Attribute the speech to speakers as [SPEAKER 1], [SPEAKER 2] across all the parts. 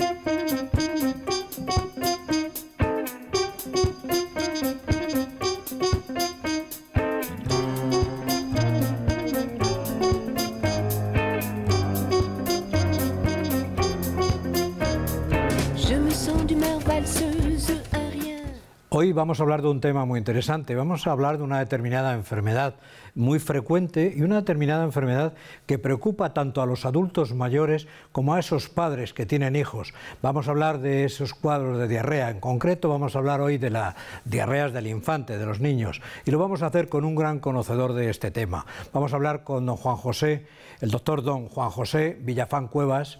[SPEAKER 1] Música
[SPEAKER 2] vamos a hablar de un tema muy interesante. Vamos a hablar de una determinada enfermedad muy frecuente y una determinada enfermedad que preocupa tanto a los adultos mayores como a esos padres que tienen hijos. Vamos a hablar de esos cuadros de diarrea. En concreto vamos a hablar hoy de las diarreas del infante, de los niños. Y lo vamos a hacer con un gran conocedor de este tema. Vamos a hablar con don Juan José, el doctor don Juan José Villafán Cuevas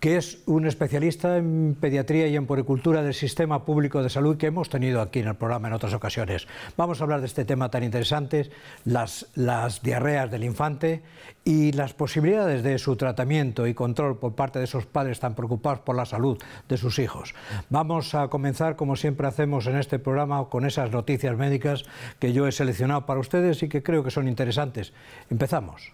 [SPEAKER 2] que es un especialista en pediatría y en poricultura del sistema público de salud que hemos tenido aquí en el programa en otras ocasiones. Vamos a hablar de este tema tan interesante, las, las diarreas del infante y las posibilidades de su tratamiento y control por parte de esos padres tan preocupados por la salud de sus hijos. Vamos a comenzar, como siempre hacemos en este programa, con esas noticias médicas que yo he seleccionado para ustedes y que creo que son interesantes. Empezamos.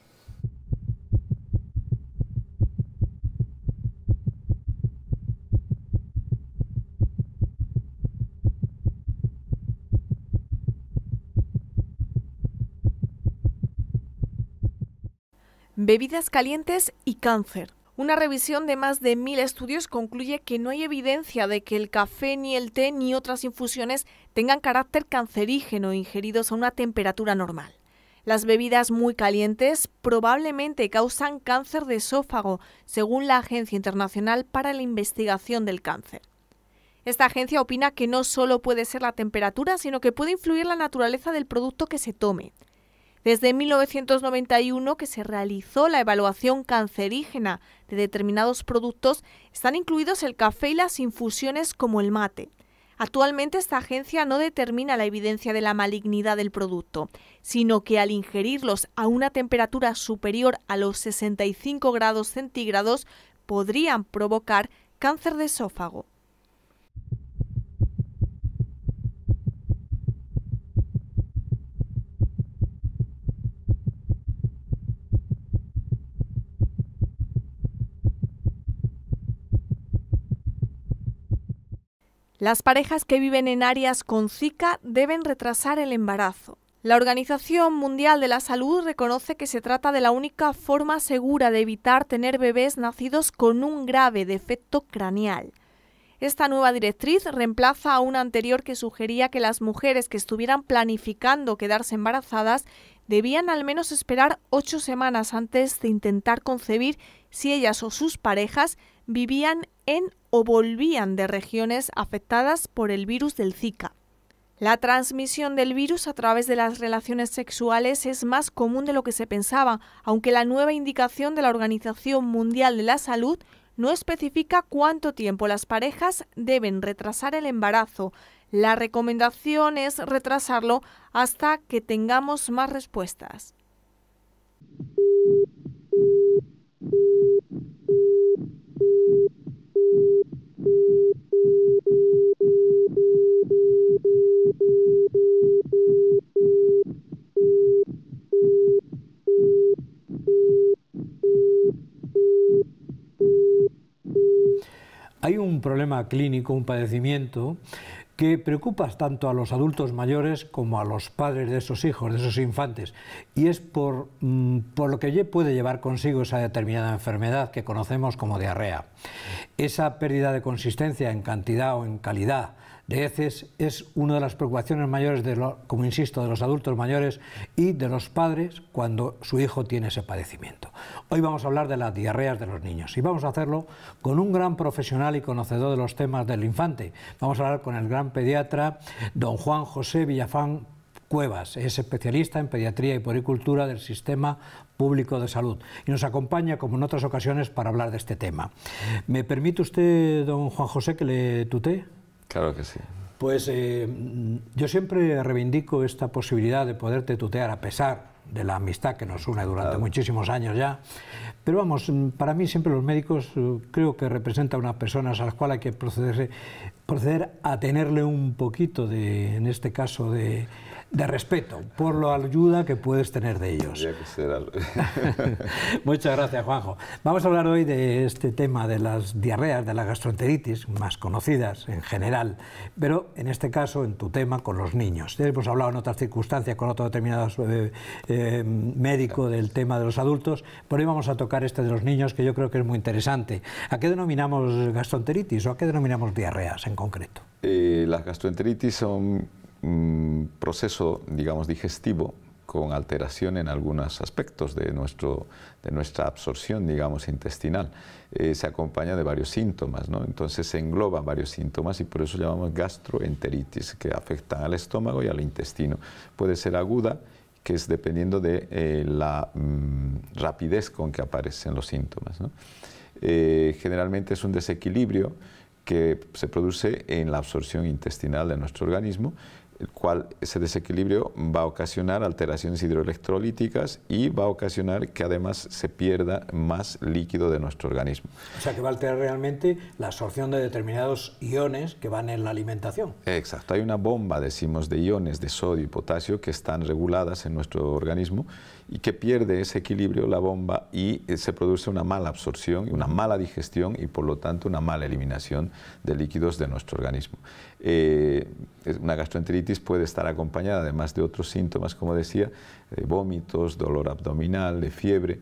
[SPEAKER 3] bebidas calientes y cáncer. Una revisión de más de mil estudios concluye que no hay evidencia de que el café, ni el té, ni otras infusiones tengan carácter cancerígeno ingeridos a una temperatura normal. Las bebidas muy calientes probablemente causan cáncer de esófago, según la Agencia Internacional para la Investigación del Cáncer. Esta agencia opina que no solo puede ser la temperatura, sino que puede influir la naturaleza del producto que se tome. Desde 1991 que se realizó la evaluación cancerígena de determinados productos, están incluidos el café y las infusiones como el mate. Actualmente esta agencia no determina la evidencia de la malignidad del producto, sino que al ingerirlos a una temperatura superior a los 65 grados centígrados podrían provocar cáncer de esófago. Las parejas que viven en áreas con Zika deben retrasar el embarazo. La Organización Mundial de la Salud reconoce que se trata de la única forma segura de evitar tener bebés nacidos con un grave defecto craneal. Esta nueva directriz reemplaza a una anterior que sugería que las mujeres que estuvieran planificando quedarse embarazadas debían al menos esperar ocho semanas antes de intentar concebir si ellas o sus parejas vivían en o volvían de regiones afectadas por el virus del Zika. La transmisión del virus a través de las relaciones sexuales es más común de lo que se pensaba, aunque la nueva indicación de la Organización Mundial de la Salud no especifica cuánto tiempo las parejas deben retrasar el embarazo. La recomendación es retrasarlo hasta que tengamos más respuestas.
[SPEAKER 2] Hay un problema clínico, un padecimiento, que preocupa tanto a los adultos mayores como a los padres de esos hijos, de esos infantes, y es por, mm, lo que puede llevar consigo esa determinada enfermedad que conocemos como diarrea. Esa pérdida de consistencia en cantidad o en calidad de heces es una de las preocupaciones mayores, de como insisto, de los adultos mayores y de los padres cuando su hijo tiene ese padecimiento. Hoy vamos a hablar de las diarreas de los niños y vamos a hacerlo con un gran profesional y conocedor de los temas del infante. Vamos a hablar con el gran pediatra don Juan José Villafán Cuevas. Es especialista en pediatría y poricultura del sistema público de salud y nos acompaña, como en otras ocasiones, para hablar de este tema. ¿Me permite usted, don Juan José, que le tutee? Claro que sí. Pues eh, mm, yo siempre reivindico esta posibilidad de poderte tutear a pesar de la amistad que nos une durante muchísimos años ya. Pero vamos, mm, para mí siempre los médicos eh, creo que representan unas personas a las cuales hay que proceder a tenerle un poquito de, en este caso, de, de respeto por la ayuda que puedes tener de ellos. Muchas gracias, Juanjo. Vamos a hablar hoy de este tema de las diarreas, de la gastroenteritis, más conocidas en general, pero en este caso, en tu tema, con los niños. Ya hemos hablado en otras circunstancias con otro determinado eh, eh, médico del tema de los adultos, pero hoy vamos a tocar este de los niños, que yo creo que es muy interesante. ¿A qué denominamos gastroenteritis o a qué denominamos diarreas en concreto?
[SPEAKER 1] Eh, las gastroenteritis son un proceso, digamos, digestivo con alteración en algunos aspectos de, nuestro, de nuestra absorción, digamos, intestinal. Eh, se acompaña de varios síntomas, ¿no? Entonces se engloba varios síntomas y por eso llamamos gastroenteritis, que afecta al estómago y al intestino. Puede ser aguda, que es dependiendo de eh, la mm, rapidez con que aparecen los síntomas. Eh, generalmente es un desequilibrio que se produce en la absorción intestinal de nuestro organismo el cual ese desequilibrio va a ocasionar alteraciones hidroelectrolíticas y va a ocasionar que además se pierda más líquido de nuestro organismo.
[SPEAKER 2] O sea que va a alterar realmente la absorción de determinados iones que van en la alimentación.
[SPEAKER 1] Exacto, hay una bomba, decimos, de iones de sodio y potasio que están reguladas en nuestro organismo y que pierde ese equilibrio la bomba y eh, se produce una mala absorción, y una mala digestión y por lo tanto una mala eliminación de líquidos de nuestro organismo. Eh, una gastroenteritis puede estar acompañada además de otros síntomas, como decía, de vómitos, dolor abdominal, de fiebre,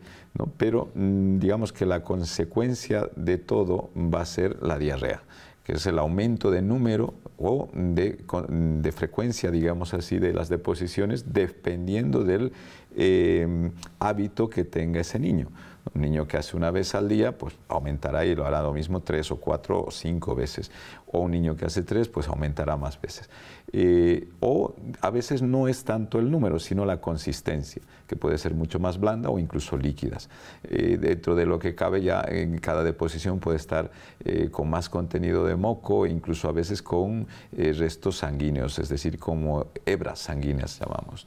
[SPEAKER 1] pero mm, digamos que la consecuencia de todo va a ser la diarrea que es el aumento de número o de, de frecuencia, digamos así, de las deposiciones, dependiendo del eh, hábito que tenga ese niño. Un niño que hace una vez al día, pues aumentará y lo hará lo mismo tres o cuatro o cinco veces. O un niño que hace tres, pues aumentará más veces. Eh, o a veces no es tanto el número, sino la consistencia, que puede ser mucho más blanda o incluso líquidas. Eh, dentro de lo que cabe ya en cada deposición puede estar eh, con más contenido de moco, e incluso a veces con restos sanguíneos, es decir, como hebras sanguíneas llamamos.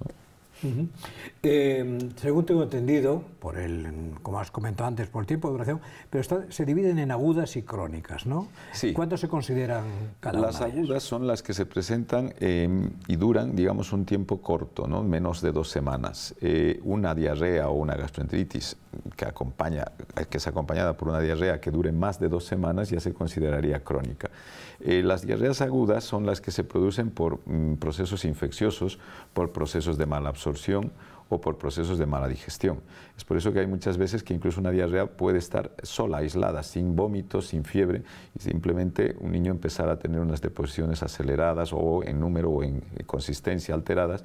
[SPEAKER 2] Em, según tengo entendido, por el, como has comentado antes, por el tiempo de duración, pero se dividen en agudas y crónicas, ¿no? ¿Cuánto se consideran cada las una?
[SPEAKER 1] Las agudas son las que se presentan em, y duran, digamos, un tiempo corto, ¿no? Menos de dos semanas. Eh, una diarrea o una gastroenteritis que, acompaña, eh, que es acompañada por una diarrea que dure más de dos semanas ya se consideraría crónica. Eh, las diarreas agudas son las que se producen por mm, procesos infecciosos, por procesos de mala o por procesos de mala digestión. Es por eso que hay muchas veces que incluso una diarrea puede estar sola, aislada, sin vómitos, sin fiebre, y simplemente un niño empezar a tener unas deposiciones aceleradas o en número o en consistencia alteradas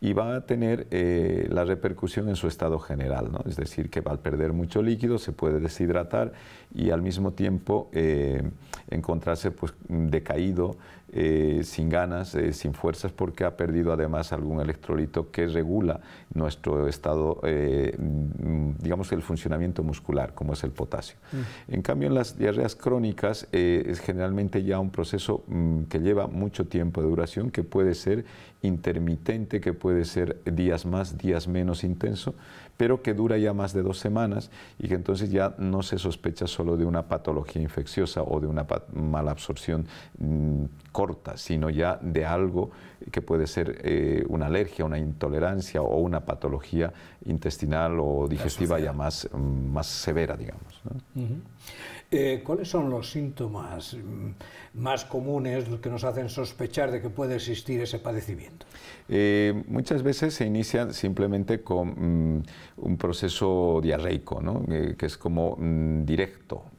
[SPEAKER 1] y va a tener eh, la repercusión en su estado general, ¿no? es decir, que va a perder mucho líquido se puede deshidratar y al mismo tiempo eh, encontrarse pues, decaído, eh, sin ganas, eh, sin fuerzas, porque ha perdido además algún electrolito que regula nuestro estado, eh, digamos, el funcionamiento muscular, como es el potasio. Mm. En cambio, en las diarreas crónicas es generalmente ya un proceso mm, que lleva mucho tiempo de duración, que puede ser intermitente, que puede ser días más, días menos intenso, pero que dura ya más de dos semanas y que entonces ya no se sospecha solo de una patología infecciosa o de una mala absorción mm, corta, sino ya de algo que puede ser eh, una alergia, una intolerancia o una patología intestinal o digestiva ya más, mm, más severa, digamos.
[SPEAKER 2] Eh, ¿Cuáles son los síntomas mm, más comunes que nos hacen sospechar de que puede existir ese padecimiento?
[SPEAKER 1] Eh, muchas veces se inicia simplemente con mm, un proceso diarreico, ¿no? Eh, que es como mm, directo,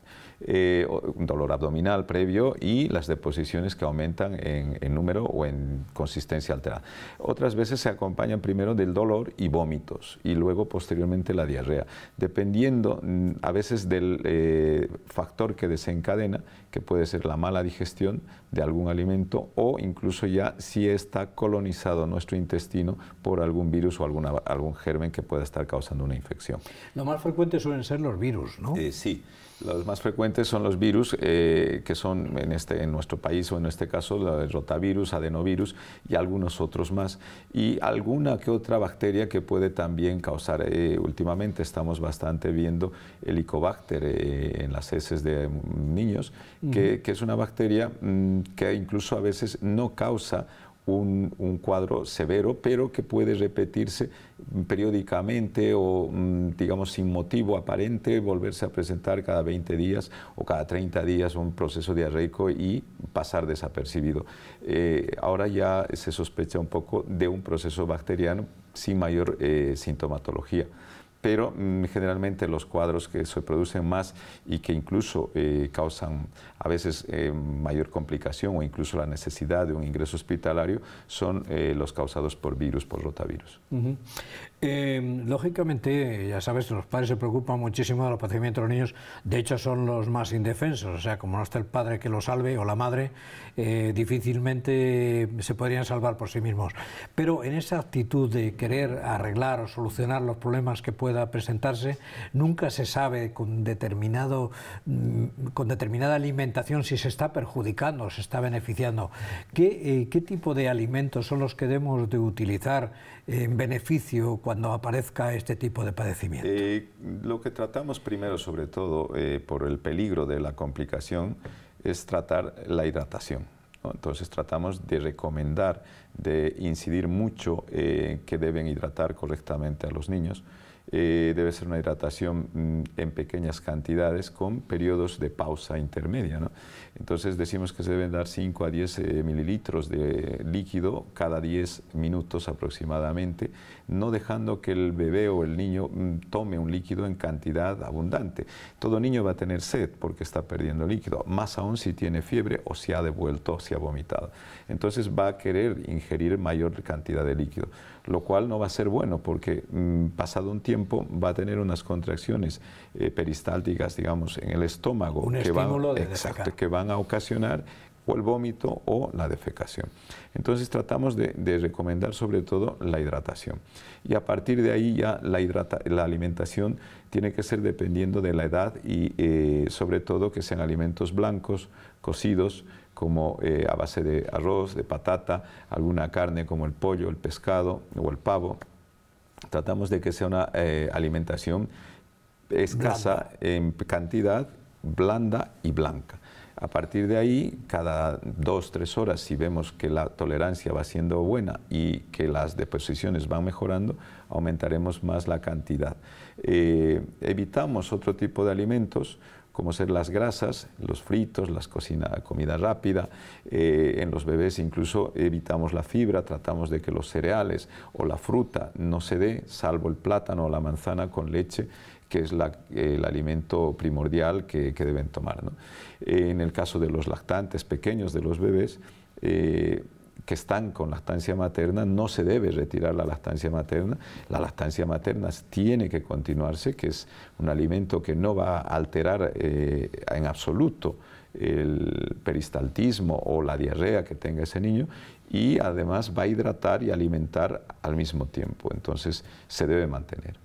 [SPEAKER 1] eh, un dolor abdominal previo y las deposiciones que aumentan en, número o en consistencia alterada. Otras veces se acompañan primero del dolor y vómitos y luego posteriormente la diarrea, dependiendo mm, a veces del eh, factor que desencadena, que puede ser la mala digestión de algún alimento o incluso ya si está colonizado nuestro intestino por algún virus o alguna, algún germen que pueda estar causando una infección.
[SPEAKER 2] Lo más frecuente suelen ser los virus,
[SPEAKER 1] ¿no? Eh, sí, los más frecuentes son los virus eh, que son en, este, en nuestro país o en este caso el rotavirus, adenovirus y algunos otros más. Y alguna que otra bacteria que puede también causar, eh, últimamente estamos bastante viendo el Helicobacter eh, en las heces de niños, que, es una bacteria mm, que incluso a veces no causa un, cuadro severo, pero que puede repetirse periódicamente o, mm, digamos, sin motivo aparente, volverse a presentar cada 20 días o cada 30 días un proceso diarreico y pasar desapercibido. Eh, ahora ya se sospecha un poco de un proceso bacteriano sin mayor eh, sintomatología pero mm, generalmente los cuadros que se producen más y que incluso eh, causan a veces eh, mayor complicación o incluso la necesidad de un ingreso hospitalario son eh, los causados por virus, por rotavirus.
[SPEAKER 2] Em, lógicamente, ya sabes, los padres se preocupan muchísimo de los padecimientos de los niños, de hecho son los más indefensos, o sea, como no está el padre que lo salve o la madre, difícilmente se podrían salvar por sí mismos. Pero en esa actitud de querer arreglar o solucionar los problemas que pueden presentarse, nunca se sabe con, determinado, mm, con determinada alimentación si se está perjudicando, se está beneficiando. ¿Qué, eh, qué tipo de alimentos son los que debemos de utilizar en beneficio cuando aparezca este tipo
[SPEAKER 1] de padecimiento? Eh, lo que tratamos primero, sobre todo eh, por el peligro de la complicación, es tratar la hidratación. Entonces tratamos de recomendar, de incidir mucho eh, que deben hidratar correctamente a los niños eh, debe ser una hidratación mm, en pequeñas cantidades con periodos de pausa intermedia. Entonces decimos que se deben dar 5 a 10 eh, mililitros de líquido cada 10 minutos aproximadamente, no dejando que el bebé o el niño mm, tome un líquido en cantidad abundante. Todo niño va a tener sed porque está perdiendo líquido, más aún si tiene fiebre o si ha devuelto, si ha vomitado. Entonces va a querer ingerir mayor cantidad de líquido lo cual no va a ser bueno porque mm, pasado un tiempo va a tener unas contracciones eh, peristálticas, digamos, en el estómago que, van, a ocasionar o el vómito o la defecación. Entonces tratamos de, recomendar sobre todo la hidratación. Y a partir de ahí ya la, hidrata, la alimentación tiene que ser dependiendo de la edad y eh, sobre todo que sean alimentos blancos, cocidos, como eh, a base de arroz, de patata, alguna carne como el pollo, el pescado o el pavo. Tratamos de que sea una eh, alimentación escasa en cantidad, blanda y blanca. A partir de ahí, cada dos, tres horas, si vemos que la tolerancia va siendo buena y que las deposiciones van mejorando, aumentaremos más la cantidad. Eh, evitamos otro tipo de alimentos como ser las grasas, los fritos, las comida rápida. Eh, en los bebés incluso evitamos la fibra, tratamos de que los cereales o la fruta no se dé, salvo el plátano o la manzana con leche que es el alimento primordial que, deben tomar. Eh, en el caso de los lactantes pequeños, de los bebés, eh, que están con lactancia materna, no se debe retirar la lactancia materna. La lactancia materna tiene que continuarse, que es un alimento que no va a alterar eh, en absoluto el peristaltismo o la diarrea que tenga ese niño y además va a hidratar y alimentar al mismo tiempo. Entonces se debe mantener.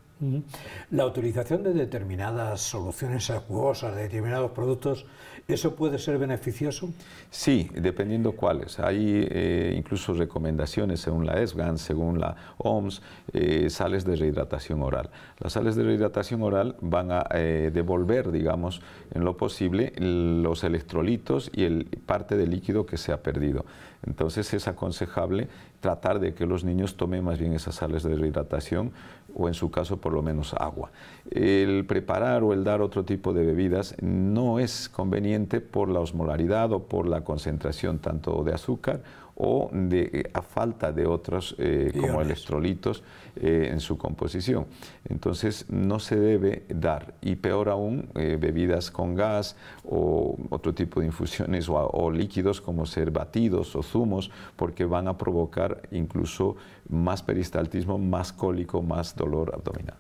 [SPEAKER 2] La utilización de determinadas soluciones acuosas, de determinados productos,
[SPEAKER 1] ¿eso puede ser beneficioso? Sí, dependiendo cuáles. Hay eh, incluso recomendaciones según la ESGAN, según la OMS, eh, sales de rehidratación oral. Las sales de rehidratación oral van a eh, devolver, digamos, en lo posible los electrolitos y el, parte del líquido que se ha perdido. Entonces es aconsejable tratar de que los niños tomen más bien esas sales de rehidratación o en su caso por lo menos agua. El preparar o el dar otro tipo de bebidas no es conveniente por la osmolaridad o por la concentración tanto de azúcar o de, eh, a falta de otros eh, como electrolitos estrolitos eh, en su composición. Entonces no se debe dar y peor aún bebidas con gas o otro tipo de infusiones o líquidos como ser batidos o zumos porque van a provocar incluso más peristaltismo, más cólico, más dolor abdominal.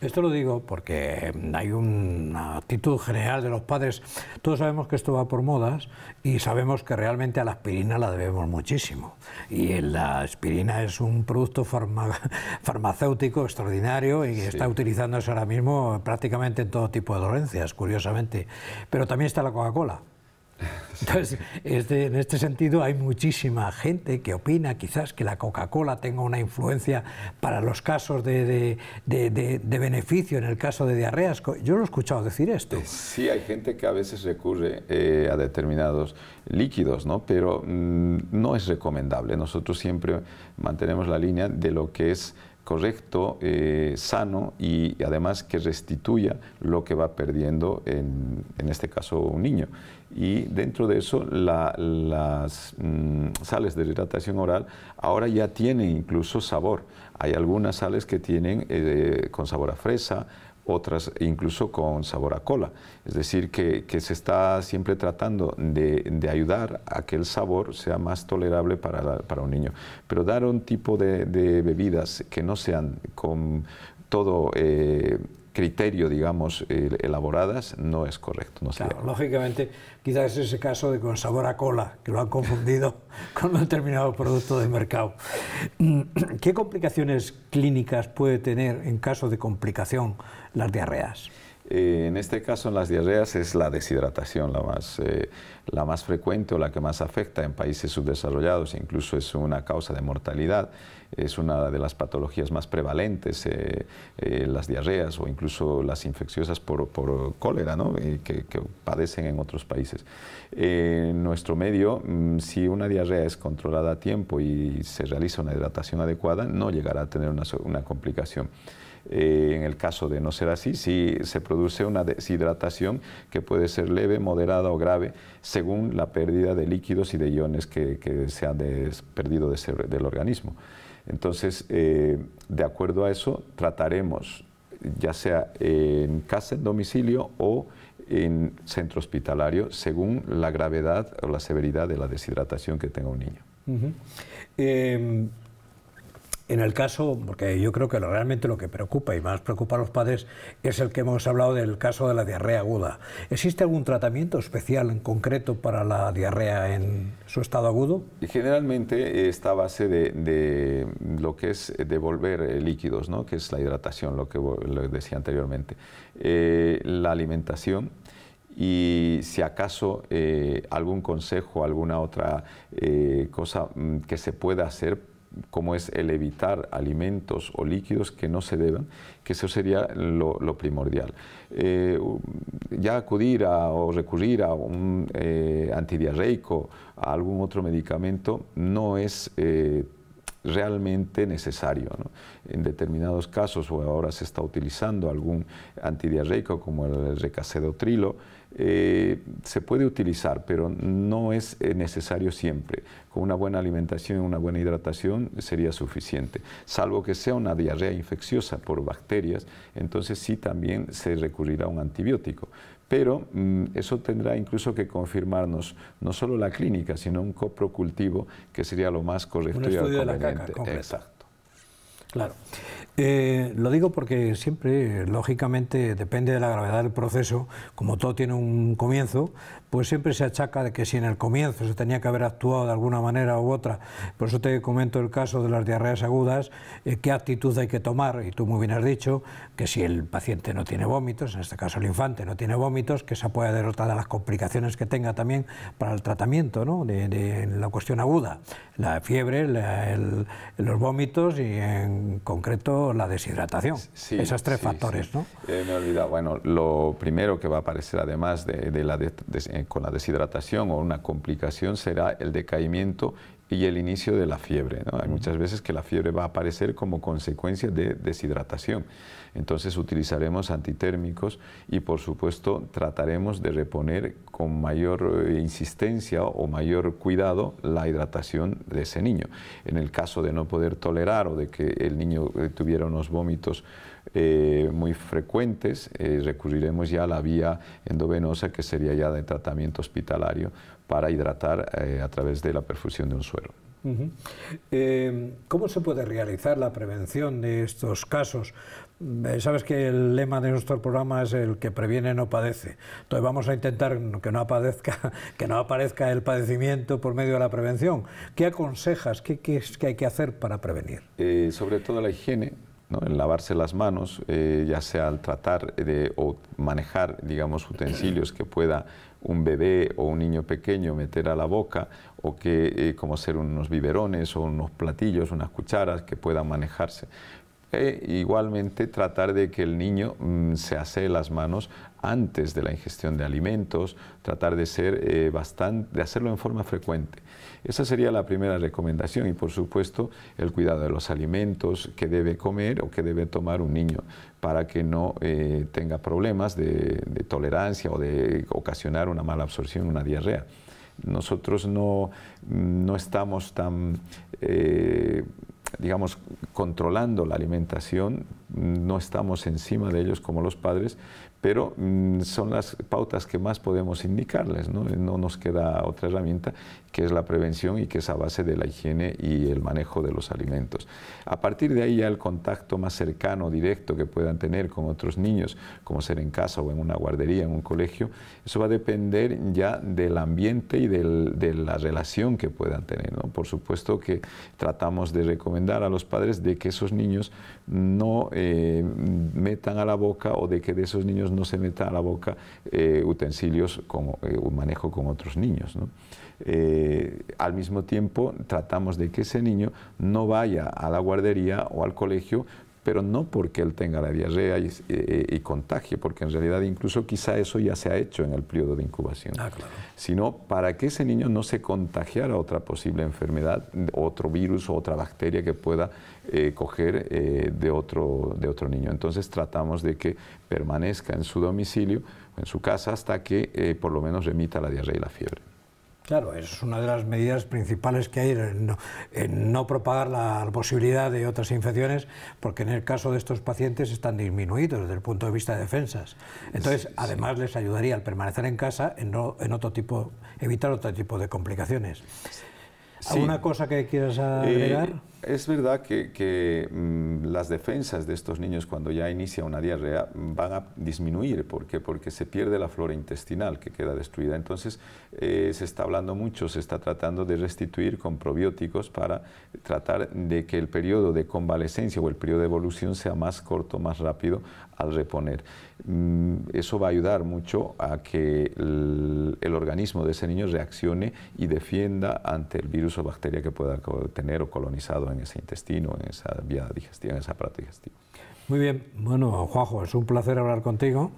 [SPEAKER 2] Esto lo digo porque hay una actitud general de los padres. Todos sabemos que esto va por modas y sabemos que realmente a la aspirina la debemos muchísimo. Y la aspirina es un producto farmacéutico extraordinario y está está utilizándose ahora mismo prácticamente en todo tipo de dolencias, curiosamente. Pero también está la Coca-Cola entonces, este, en este sentido hay muchísima gente que opina quizás que la Coca-Cola tenga una influencia para los casos de, de, de, beneficio en el caso de diarreas. Yo lo he escuchado decir esto. Eh,
[SPEAKER 1] sí, hay gente que a veces recurre eh, a determinados líquidos, ¿no? pero mm, no es recomendable. Nosotros siempre mantenemos la línea de lo que es correcto, eh, sano y además que restituya lo que va perdiendo, en, este caso, un niño. Y dentro de eso, las mm, sales de hidratación oral ahora ya tienen incluso sabor. Hay algunas sales que tienen eh, con sabor a fresa, otras incluso con sabor a cola. Es decir, que, se está siempre tratando de, ayudar a que el sabor sea más tolerable para, un niño. Pero dar un tipo de, bebidas que no sean con todo... Eh, criterio, digamos, eh, elaboradas, no es correcto. claro,
[SPEAKER 2] lógicamente, quizás es ese caso de con sabor a cola, que lo han confundido con un determinado producto de mercado. Mm, ¿Qué complicaciones clínicas puede tener, en caso de complicación las diarreas?
[SPEAKER 1] Eh, en este caso, en las diarreas es la deshidratación la más, eh, la más frecuente o la que más afecta en países subdesarrollados, e incluso es una causa de mortalidad, es una de las patologías más prevalentes, eh, las diarreas o incluso las infecciosas por, por cólera ¿no? que, que, padecen en otros países. en nuestro medio, mm, si una diarrea es controlada a tiempo y se realiza una hidratación adecuada, no llegará a tener una, una complicación. Eh, en el caso de no ser así, si se produce una deshidratación que puede ser leve, moderada o grave, según la pérdida de líquidos y de iones que, se han perdido del organismo. Entonces, eh, de acuerdo a eso, trataremos, ya sea en casa, en domicilio o en centro hospitalario, según la gravedad o la severidad de la deshidratación que tenga un niño
[SPEAKER 2] en el caso, porque yo creo que realmente lo que preocupa y más preocupa a los padres es el que hemos hablado del caso de la diarrea aguda. ¿Existe algún tratamiento especial en concreto para la diarrea en su estado agudo?
[SPEAKER 1] Generalmente eh, está a base de, lo que es devolver eh, líquidos, ¿no? que es la hidratación, lo que decía anteriormente. Eh, la alimentación y si acaso algún consejo, alguna otra cosa mm, que se pueda hacer como es el evitar alimentos o líquidos que no se deban, que eso sería lo, primordial. Eh, ya acudir a, o recurrir a un eh, antidiarreico, a algún otro medicamento, no es... Eh, realmente necesario. En determinados casos, o ahora se está utilizando algún antidiarreico como el recasedotrilo, eh, se puede utilizar, pero no es eh, necesario siempre. Con una buena alimentación y una buena hidratación sería suficiente, salvo que sea una diarrea infecciosa por bacterias, entonces sí también se recurrirá a un antibiótico pero mm, eso tendrá incluso que confirmarnos no solo la clínica, sino un coprocultivo, que sería lo más correcto un estudio de la caca, Exacto.
[SPEAKER 2] Claro. Eh, lo digo porque siempre, lógicamente, depende de la gravedad del proceso, como todo tiene un comienzo, pues siempre se achaca de que si en el comienzo se tenía que haber actuado de alguna manera u otra, por eso te comento el caso de las diarreas agudas, eh, qué actitud hay que tomar, y tú muy bien has dicho, que si el paciente no tiene vómitos, en este caso el infante no tiene vómitos, que se puede derrotar de las complicaciones que tenga también para el tratamiento, ¿no? de, la cuestión aguda, la fiebre, los vómitos y en concreto la deshidratación, esos tres factores.
[SPEAKER 1] ¿no? Eh, me he olvidado, bueno, lo primero que va a aparecer además de, la... De, con la deshidratación o una complicación será el decaimiento y el inicio de la fiebre. Hay muchas veces que la fiebre va a aparecer como consecuencia de deshidratación. Entonces utilizaremos antitérmicos y por supuesto trataremos de reponer con mayor eh, insistencia o mayor cuidado la hidratación de ese niño. En el caso de no poder tolerar o de que el niño eh, tuviera unos vómitos eh, muy frecuentes, recurriremos ya a la vía endovenosa que sería ya de tratamiento hospitalario para hidratar eh, a través de la perfusión de un suero.
[SPEAKER 2] Eh, ¿Cómo se puede realizar la prevención de estos casos? Eh, sabes que el lema de nuestro programa es el que previene no padece. Entonces vamos a intentar que no, aparezca, que no aparezca el padecimiento por medio de la prevención. ¿Qué aconsejas? ¿Qué, hay que hacer para prevenir?
[SPEAKER 1] sobre todo la higiene, ¿no? el lavarse las manos, ya sea al tratar de, o manejar digamos, utensilios que pueda un bebé o un niño pequeño meter a la boca o que eh, como hacer unos biberones o unos platillos, unas cucharas que puedan manejarse. E igualmente tratar de que el niño mm, se asee las manos antes de la ingestión de alimentos, tratar de ser eh, bastante, de hacerlo en forma frecuente. Esa sería la primera recomendación y por supuesto el cuidado de los alimentos que debe comer o que debe tomar un niño para que no eh, tenga problemas de, tolerancia o de ocasionar una mala absorción, una diarrea nosotros no, estamos tan eh, digamos, controlando la alimentación, no estamos encima de ellos como los padres, pero mm, son las pautas que más podemos indicarles, ¿no? no nos queda otra herramienta que es la prevención y que es a base de la higiene y el manejo de los alimentos. A partir de ahí ya el contacto más cercano, directo que puedan tener con otros niños, como ser en casa o en una guardería, en un colegio, eso va a depender ya del ambiente y de la relación que puedan tener. Por supuesto que tratamos de recomendar a los padres de que esos niños no eh, metan a la boca o de que de esos niños no se metan a la boca eh, utensilios como eh, un manejo con otros niños. Eh, al mismo tiempo tratamos de que ese niño no vaya a la guardería o al colegio, pero no porque él tenga la diarrea y, eh, eh, contagie, porque en realidad incluso quizá eso ya se ha hecho en el periodo de incubación, ah, sino para que ese niño no se contagiara otra posible enfermedad, otro virus o otra bacteria que pueda coger de, otro, de otro niño. Entonces tratamos de que permanezca en su domicilio, en su casa, hasta que por lo menos remita la diarrea y la fiebre.
[SPEAKER 2] Claro, es una de las medidas principales que hay en no, propagar la posibilidad de otras infecciones, porque en el caso de estos pacientes están disminuidos desde el punto de vista de defensas. Entonces, además les ayudaría al permanecer en casa en, otro tipo, evitar otro tipo de complicaciones. ¿Alguna cosa que quieras agregar? Eh,
[SPEAKER 1] es verdad que, mm, las defensas de estos niños cuando ya inicia una diarrea van a disminuir. ¿Por qué? Porque se pierde la flora intestinal que queda destruida. Entonces eh, se está hablando mucho, se está tratando de restituir con probióticos para tratar de que el periodo de convalecencia o el periodo de evolución sea más corto, más rápido al reponer. Mm, eso va a ayudar mucho a que el, organismo de ese niño reaccione y defienda ante el virus o bacteria que pueda tener o colonizado en ese intestino, en esa vía digestiva, en esa aparato digestiva.
[SPEAKER 2] Muy bien, bueno, Juanjo, es un placer hablar contigo.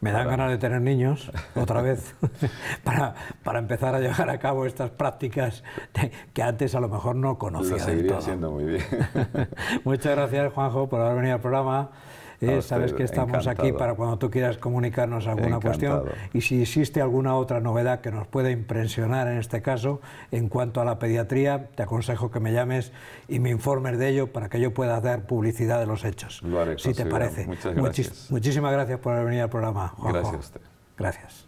[SPEAKER 2] Me dan ganas de tener niños, otra vez, para, para, empezar a llevar a cabo estas prácticas que antes a lo mejor no conocía. Lo seguiría haciendo muy bien. Muchas gracias, Juanjo, por haber venido al programa sabes que estamos aquí para cuando tú quieras comunicarnos alguna cuestión y si existe alguna otra novedad que nos pueda impresionar en este caso en cuanto a la pediatría, te aconsejo que me llames y me informes de ello para que yo pueda dar publicidad de los hechos. Lo haré, si te parece. Muchas gracias. muchísimas gracias por venir al programa. Gracias a usted. Gracias.